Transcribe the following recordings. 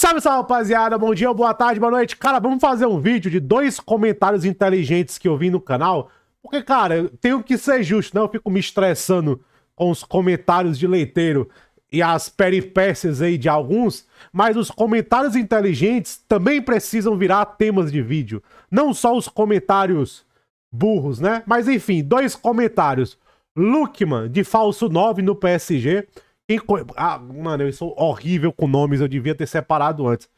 Salve, salve, rapaziada. Bom dia, boa tarde, boa noite. Cara, vamos fazer um vídeo de dois comentários inteligentes que eu vi no canal. Porque, cara, tenho que ser justo, né? Eu fico me estressando com os comentários de leiteiro e as peripécias aí de alguns, mas os comentários inteligentes também precisam virar temas de vídeo. Não só os comentários burros, né? Mas enfim, dois comentários. Lukman, de falso 9 no PSG. Quem ah, mano, eu sou horrível com nomes, eu devia ter separado antes.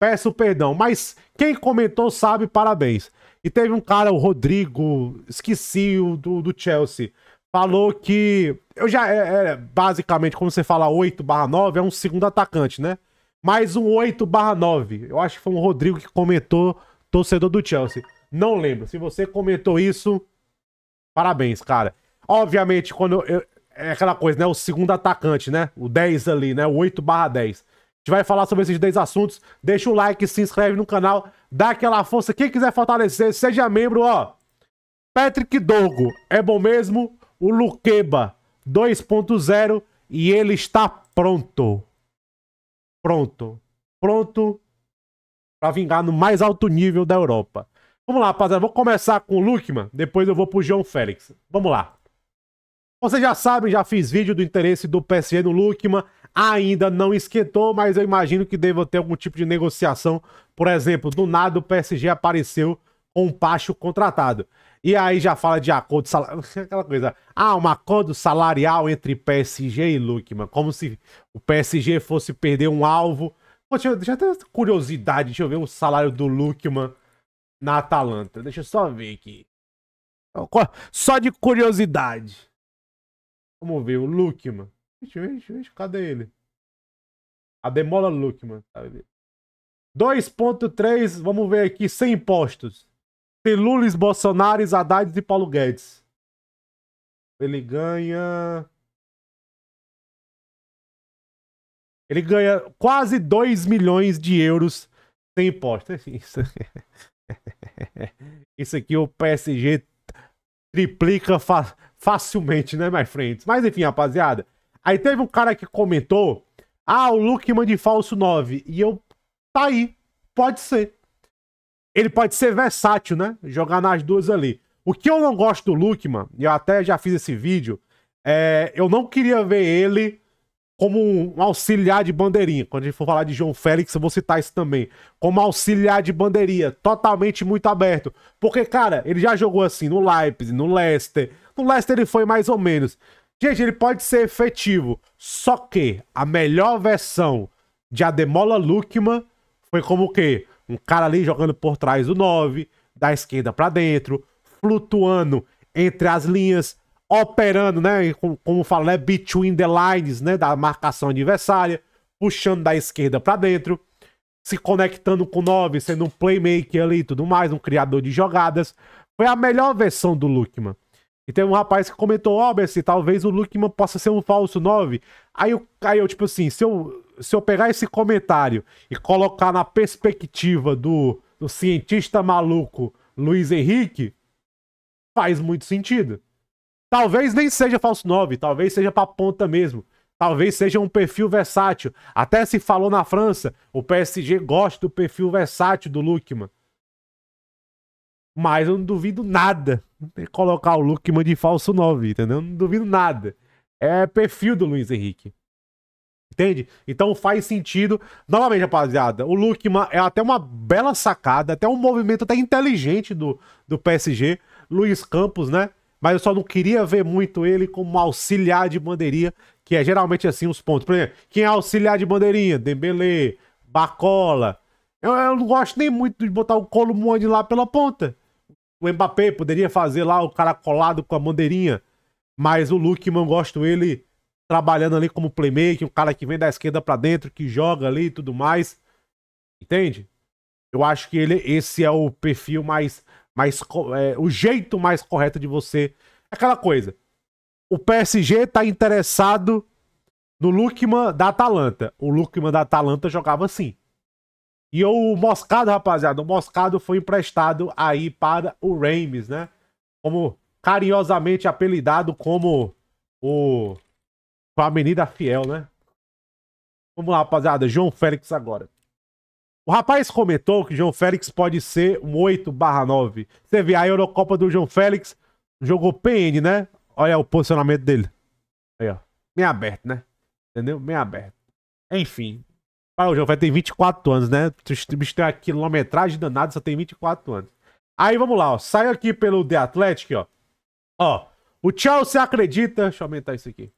Peço perdão, mas quem comentou sabe, parabéns. E teve um cara, o Rodrigo, esqueci o do, do Chelsea, falou que. Eu já é, é basicamente, como você fala, 8 barra 9 é um segundo atacante, né? Mais um 8 barra 9. Eu acho que foi um Rodrigo que comentou, torcedor do Chelsea. Não lembro. Se você comentou isso, parabéns, cara. Obviamente, quando eu é aquela coisa, né? O segundo atacante, né? O 10 ali, né? O 8 barra 10. A gente vai falar sobre esses 10 assuntos. Deixa o like, se inscreve no canal, dá aquela força. Quem quiser fortalecer, seja membro, ó. Patrick Dorgo, é bom mesmo? O Luqueba 2.0 e ele está pronto. Pronto. Pronto para vingar no mais alto nível da Europa. Vamos lá, rapaziada. Vou começar com o Lukman, depois eu vou pro João Félix. Vamos lá. Vocês já sabem, já fiz vídeo do interesse do PSG no Lukman, ainda não esquentou, mas eu imagino que deva ter algum tipo de negociação. Por exemplo, do nada o PSG apareceu com um Pacho contratado. E aí já fala de acordo salarial, aquela coisa. Ah, um acordo salarial entre PSG e Lukman, como se o PSG fosse perder um alvo. Pô, deixa, deixa ter curiosidade, deixa eu ver o salário do Lukman na Atalanta. Deixa eu só ver aqui. Só de curiosidade. Vamos ver, o Lukman. Ixi, ixi, cadê ele? A demola Lukman. 2.3, vamos ver aqui, sem impostos. Tem Lulis, Bolsonaro, Haddad e Paulo Guedes. Ele ganha... Ele ganha quase 2 milhões de euros sem impostos. É isso, Isso aqui o PSG triplica... faz facilmente, né, my friends? Mas enfim, rapaziada. Aí teve um cara que comentou: Ah, o Lukman de falso 9. E eu. Tá aí. Pode ser. Ele pode ser versátil, né? Jogar nas duas ali. O que eu não gosto do Lukman, e eu até já fiz esse vídeo, é, eu não queria ver ele como um auxiliar de bandeirinha. Quando a gente for falar de João Félix, eu vou citar isso também. Como auxiliar de bandeirinha, totalmente muito aberto. Porque, cara, ele já jogou assim no Leipzig, no Leicester, no Leicester ele foi mais ou menos. Gente, ele pode ser efetivo. Só que a melhor versão de Ademola Lukman foi como o quê? Um cara ali jogando por trás do 9, da esquerda para dentro, flutuando entre as linhas, operando, né? Como, como fala, né? Between the lines, né? Da marcação adversária, puxando da esquerda para dentro, se conectando com o 9, sendo um playmaker ali e tudo mais, um criador de jogadas. Foi a melhor versão do Lukman. E tem um rapaz que comentou, ó, oh, talvez o lukman possa ser um falso 9. Aí eu, aí eu tipo assim, se eu, se eu pegar esse comentário e colocar na perspectiva do, do cientista maluco Luiz Henrique, faz muito sentido. Talvez nem seja falso 9, talvez seja pra ponta mesmo. Talvez seja um perfil versátil. Até se falou na França, o PSG gosta do perfil versátil do lukman Mas eu não duvido nada tem que colocar o Luckman de falso 9, entendeu? Não duvido nada. É perfil do Luiz Henrique. Entende? Então faz sentido. Novamente, rapaziada, o Lukman é até uma bela sacada, até um movimento até inteligente do, do PSG. Luiz Campos, né? Mas eu só não queria ver muito ele como auxiliar de bandeirinha, que é geralmente assim os pontos. Por exemplo, quem é auxiliar de bandeirinha? Dembele, Bacola. Eu, eu não gosto nem muito de botar o Colo Monde lá pela ponta. O Mbappé poderia fazer lá o cara colado com a bandeirinha. Mas o Lukman, gosto ele trabalhando ali como playmaker, um cara que vem da esquerda para dentro, que joga ali e tudo mais. Entende? Eu acho que ele, esse é o perfil mais. mais é, o jeito mais correto de você. Aquela coisa. O PSG tá interessado no Lukman da Atalanta. O Lukman da Atalanta jogava assim. E o Moscado, rapaziada, o Moscado foi emprestado aí para o Reims, né? Como carinhosamente apelidado como o a Avenida Fiel, né? Vamos lá, rapaziada, João Félix agora. O rapaz comentou que João Félix pode ser um 8/9. Você vê a Eurocopa do João Félix, jogou PN, né? Olha o posicionamento dele. Aí, ó. Meio aberto, né? Entendeu? Meio aberto. Enfim, para o João vai ter 24 anos, né? Bicho tem uma quilometragem danada, só tem 24 anos. Aí vamos lá, ó. Saiu aqui pelo The Athletic, ó. Ó. O Chelsea acredita. Deixa eu aumentar isso aqui.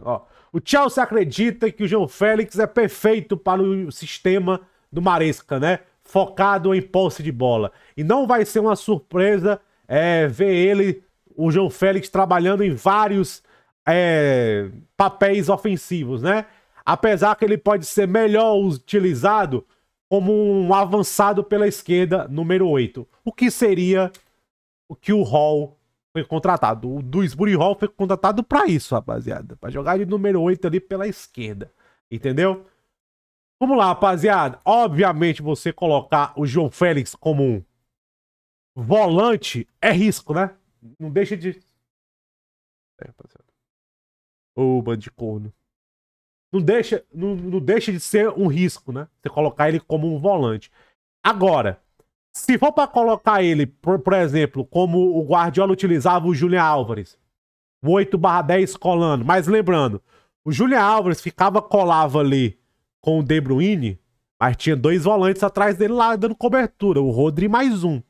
Ó, o Chelsea acredita que o João Félix é perfeito para o sistema do Maresca, né? Focado em posse de bola. E não vai ser uma surpresa é, ver ele, o João Félix, trabalhando em vários é, papéis ofensivos, né? apesar que ele pode ser melhor utilizado como um avançado pela esquerda, número 8. O que seria o que o Hall foi contratado. O Duisbury Hall foi contratado para isso, rapaziada. para jogar de número 8 ali pela esquerda. Entendeu? Vamos lá, rapaziada. Obviamente, você colocar o João Félix como um volante é risco, né? Não deixa de. É, rapaziada. Ô, oh, não deixa, não, não deixa de ser um risco, né? Você colocar ele como um volante. Agora, se for para colocar ele, por, por, exemplo, como o Guardiola utilizava o Julian Álvares, o 8 10 colando, mas lembrando, o Julian Álvares ficava, colava ali com o De Bruyne, mas tinha dois volantes atrás dele lá dando cobertura, o Rodri mais um.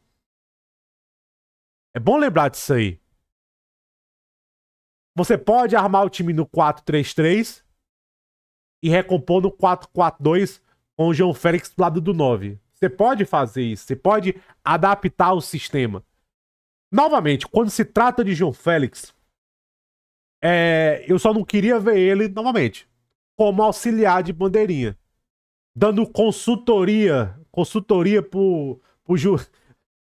É bom lembrar disso aí. Você pode armar o time no 4-3-3, e recompondo no 4-4-2 com o João Félix do lado do 9. Você pode fazer isso, você pode adaptar o sistema. Novamente, quando se trata de João Félix, é, eu só não queria ver ele novamente como auxiliar de bandeirinha, dando consultoria, consultoria pro, pro, ju,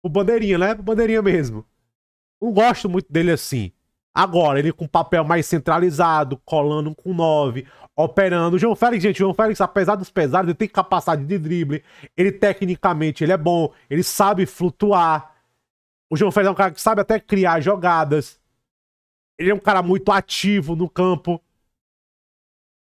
pro bandeirinha, né? Pro bandeirinha mesmo. Não gosto muito dele assim. Agora, ele com papel mais centralizado, colando com 9, operando. O João Félix, gente, o João Félix, apesar dos pesares, ele tem capacidade de drible. Ele, tecnicamente, ele é bom. Ele sabe flutuar. O João Félix é um cara que sabe até criar jogadas. Ele é um cara muito ativo no campo. O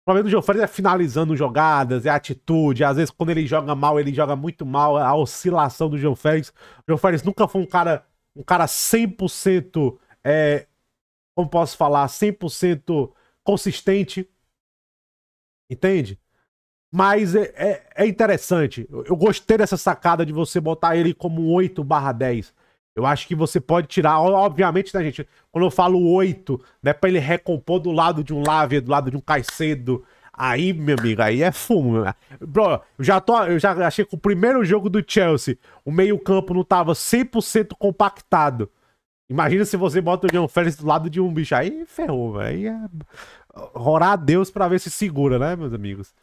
problema do João Félix é finalizando jogadas, é atitude. Às vezes, quando ele joga mal, ele joga muito mal. É a oscilação do João Félix. O João Félix nunca foi um cara, um cara 100% é, como posso falar, 100% consistente. Entende? Mas é, é, é interessante. Eu, eu, gostei dessa sacada de você botar ele como 8 barra 10. Eu acho que você pode tirar, obviamente, né, gente? Quando eu falo 8, né? Pra ele recompor do lado de um Lávia, do lado de um Caicedo. Aí, meu amigo, aí é fumo. Né? Bro, eu já, tô, eu já achei que o primeiro jogo do Chelsea, o meio-campo não tava 100% compactado. Imagina se você bota o John Félix do lado de um bicho. Aí ferrou, velho. É... a Deus pra ver se segura, né, meus amigos?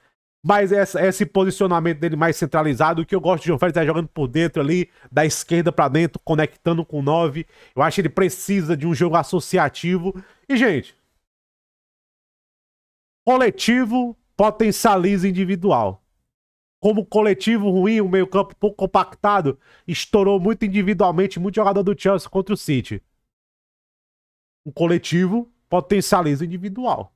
Mas essa, esse posicionamento dele mais centralizado, o que eu gosto de João Félix é jogando por dentro ali, da esquerda para dentro, conectando com o 9. Eu acho que ele precisa de um jogo associativo. E, gente, coletivo potencializa individual como coletivo ruim, o um meio-campo pouco compactado, estourou muito individualmente, muito jogador do Chelsea contra o City. O coletivo potencializa o individual.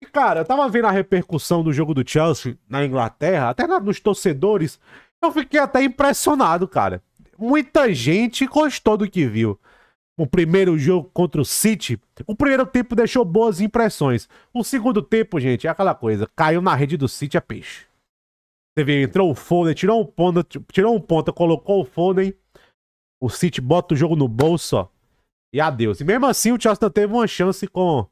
E, cara, eu tava vendo a repercussão do jogo do Chelsea na Inglaterra, até nos torcedores, eu fiquei até impressionado, cara. Muita gente gostou do que viu. O primeiro jogo contra o City, o primeiro tempo deixou boas impressões. O segundo tempo, gente, é aquela coisa, caiu na rede do City é peixe. Você entrou o Foden, tirou um ponta, tirou um ponta, colocou o Foden. O City bota o jogo no bolso, ó. E adeus. E mesmo assim o Chelsea teve uma chance com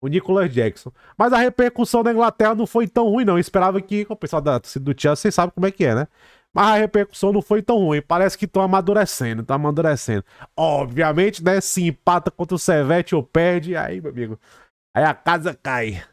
o Nicolas Jackson. Mas a repercussão da Inglaterra não foi tão ruim, não. Eu esperava que o pessoal da torcida do Chelsea, vocês sabem como é que é, né? Mas a repercussão não foi tão ruim. Parece que estão amadurecendo, estão amadurecendo. Obviamente, né? Se empata contra o Servete ou perde, aí, meu amigo. Aí a casa cai.